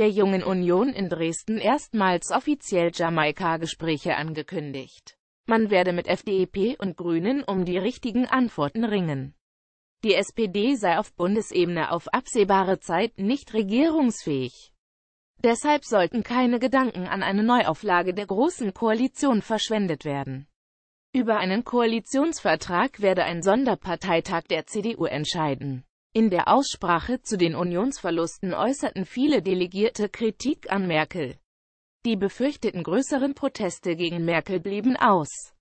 der Jungen Union in Dresden erstmals offiziell Jamaika-Gespräche angekündigt. Man werde mit FDP und Grünen um die richtigen Antworten ringen. Die SPD sei auf Bundesebene auf absehbare Zeit nicht regierungsfähig. Deshalb sollten keine Gedanken an eine Neuauflage der Großen Koalition verschwendet werden. Über einen Koalitionsvertrag werde ein Sonderparteitag der CDU entscheiden. In der Aussprache zu den Unionsverlusten äußerten viele Delegierte Kritik an Merkel. Die befürchteten größeren Proteste gegen Merkel blieben aus.